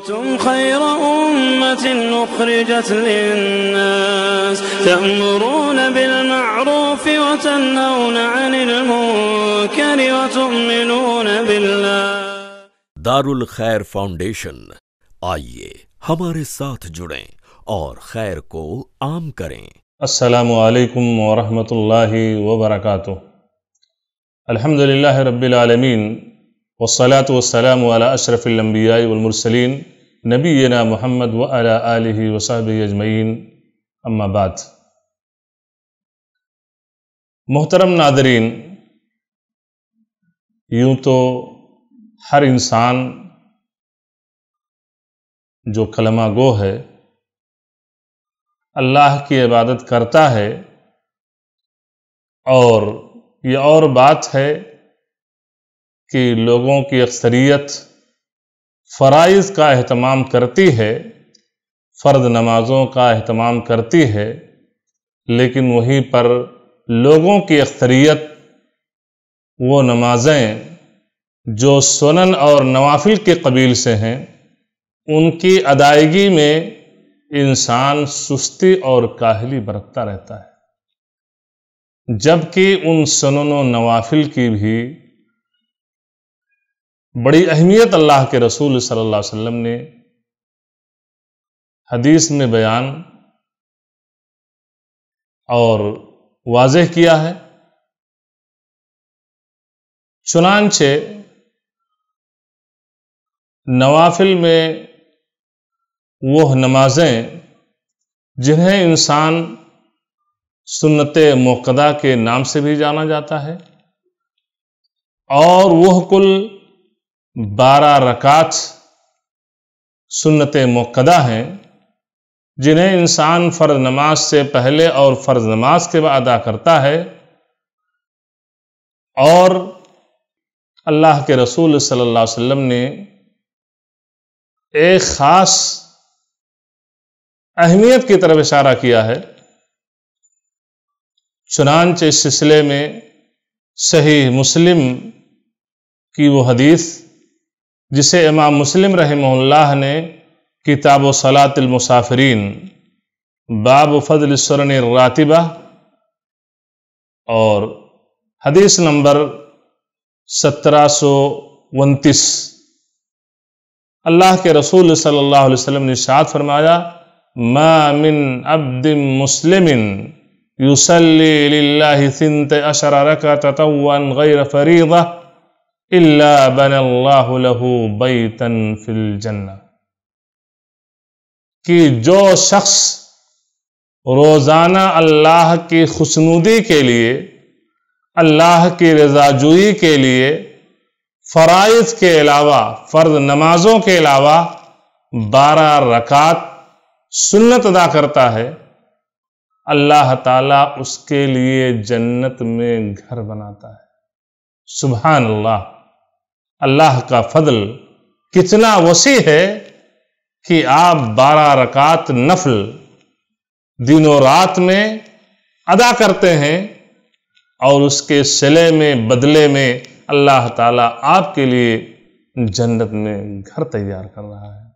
كنتم خير أمة أخرجت للناس تأمرون بالمعروف وتنهون عن المنكر وتؤمنون بالله दारुल آئیے ہمارے ساتھ جڑیں اور خیر کو عام کریں السلام करें अस्सलाम वालेकुम वरहमतुल्लाहि الحمد لله رب العالمين والصلاة والسلام على أشرف الأنبياء والمرسلين नबीना मोहम्मद व आलि वसाब अजमैन अम्माबाद मोहतरम नादरीन यूँ तो हर इंसान जो कलमा गो है अल्लाह की इबादत करता है और ये और बात है कि लोगों की अक्सरियत फ़रज़ का अहतमाम करती है फ़र्द नमाज़ों का अहतमाम करती है लेकिन वहीं पर लोगों की अक्सरियत वो नमाज़ें जो सुनन और नवाफिल के कबील से हैं उनकी अदायगी में इंसान सुस्ती और काहली बरतता रहता है जबकि उन सुनन नवाफिल की भी बड़ी अहमियत अल्लाह के रसूल सल्लल्लाहु अलैहि वसल्लम ने हदीस में बयान और वाजह किया है चुनानचे नवाफिल में वह नमाजें जिन्हें इंसान सुन्नत मौकदा के नाम से भी जाना जाता है और वह कुल बारह रकात सुन्नत मक्दा हैं जिन्हें इंसान फ़र्ज नमाज से पहले और फ़र्ज नमाज के बाद अदा करता है और अल्लाह के रसूल सल्लल्लाहु अलैहि वसल्लम ने एक ख़ास अहमियत की तरफ इशारा किया है चुनानच इस सिलसिले में सही मुस्लिम की वो हदीस जिसे इमाम मुस्लिम रहमल्ला ने किताब सलातमसाफरीन बाब फजल सरन रातिबा और हदीस नंबर सत्रह सौ उनतीस अल्लाह के रसूल सल्लल्लाहु अलैहि वसल्लम ने शाद फरमाया मामिन अब्द मुस्लिम युसली लिल्लाहि सिंत अशर रका तवन गैर फरीदा बन फिल जन्ना कि जो शख्स रोज़ाना अल्लाह की खुशनुदी के लिए अल्लाह की रजाजुई के लिए फराइज के अलावा फ़र्ज नमाज़ों के अलावा बारह रकात सुन्नत अदा करता है अल्लाह ताला उसके लिए जन्नत में घर बनाता है सुबहान अल्लाह अल्लाह का फजल कितना वसी है कि आप बारह रकात नफल दिनों रात में अदा करते हैं और उसके सिले में बदले में अल्लाह ताला आपके लिए जन्नत में घर तैयार कर रहा है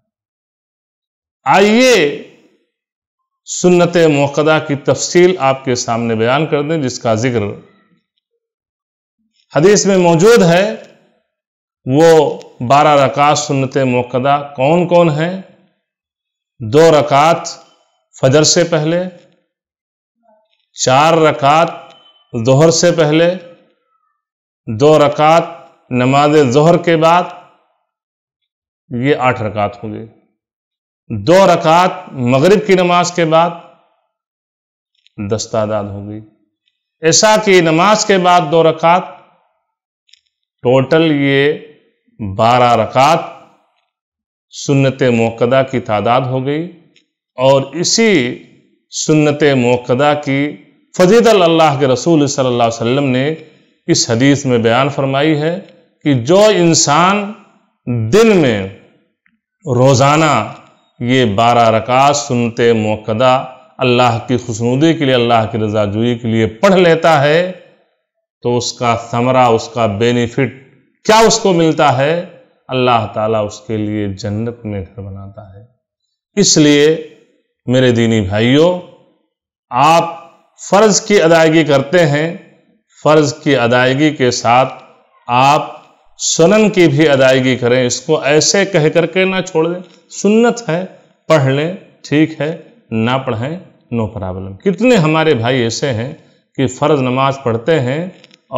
आइए सुन्नत मौकदा की तफसील आपके सामने बयान कर दें जिसका जिक्र हदीस में मौजूद है वो बारह रकात सुनते मौकदा कौन कौन है दो रकात फजर से पहले चार रकात दोहर से पहले दो रकात नमाज जहर के बाद ये आठ रकात हो गई दो रकात मगरिब की नमाज के बाद दस्तादाद हो गई ऐसा कि नमाज के बाद दो रकात टोटल ये बारह रकात सुन्नत मौकदा की तादाद हो गई और इसी सुन्नत मौकदा की फजीद अल्लाह के रसूल सल्लल्लाहु अलैहि वसल्लम ने इस हदीस में बयान फरमाई है कि जो इंसान दिन में रोज़ाना ये बारह रकात सुन्नत मौकदा अल्लाह की खुशनुदी के लिए अल्लाह की रजाजुई के लिए पढ़ लेता है तो उसका समरा उसका बेनिफिट क्या उसको मिलता है अल्लाह ताला उसके लिए जन्नत में घर बनाता है इसलिए मेरे दीनी भाइयों आप फ़र्ज़ की अदायगी करते हैं फ़र्ज़ की अदायगी के साथ आप सुनन की भी अदायगी करें इसको ऐसे कह करके ना छोड़ दें सुन्नत है पढ़ लें ठीक है ना पढ़ें नो प्रॉब्लम कितने हमारे भाई ऐसे हैं कि फ़र्ज़ नमाज पढ़ते हैं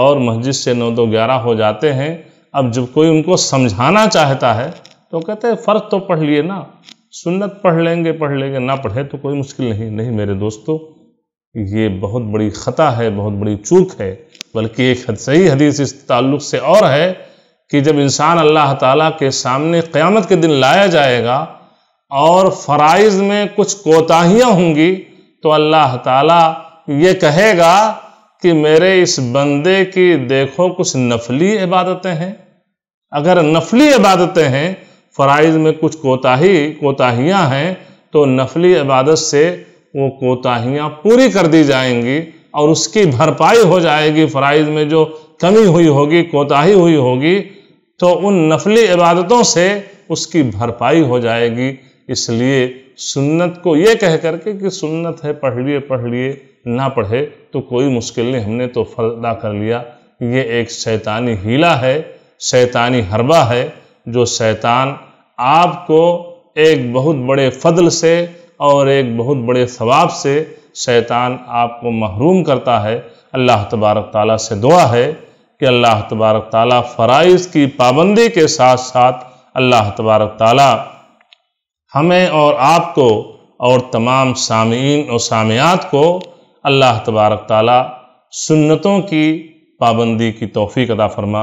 और मस्जिद से नौ दो ग्यारह हो जाते हैं अब जब कोई उनको समझाना चाहता है तो कहते हैं फ़र्क तो पढ़ लिए ना सुन्नत पढ़ लेंगे पढ़ लेंगे ना पढ़े तो कोई मुश्किल नहीं नहीं मेरे दोस्तों ये बहुत बड़ी ख़ता है बहुत बड़ी चूक है बल्कि एक सही हदीस इस ताल्लुक से और है कि जब इंसान अल्लाह ताला के सामने क़यामत के दिन लाया जाएगा और फ़राइज़ में कुछ कोताहियाँ होंगी तो अल्लाह ताला ये कहेगा कि मेरे इस बंदे की देखो कुछ नफली इबादतें हैं अगर नफली इबादतें हैं फ़राइज में कुछ कोताही कोताहियाँ हैं तो नफली इबादत से वो कोताहियाँ पूरी कर दी जाएंगी और उसकी भरपाई हो जाएगी फ़राइज में जो कमी हुई होगी कोताही हुई होगी तो उन नफली इबादतों से उसकी भरपाई हो जाएगी इसलिए सुन्नत को ये कह करके कि सुन्नत है पढ़ लिए पढ़ लिए ना पढ़े तो कोई मुश्किल नहीं हमने तो फल अदा कर लिया ये एक शैतानी हीला है शैतानी हरबा है जो शैतान आपको एक बहुत बड़े फदल से और एक बहुत बड़े सवाब से शैतान आपको महरूम करता है अल्लाह तबारक ताला से दुआ है कि अल्लाह तबारक ताला फ़राइज़ की पाबंदी के साथ साथ अल्लाह तबारक ताला हमें और आपको और तमाम सामीन और सामियात को अल्लाह तबारक ताला सुन्नतों की पाबंदी की तोफ़ी अदा फरमा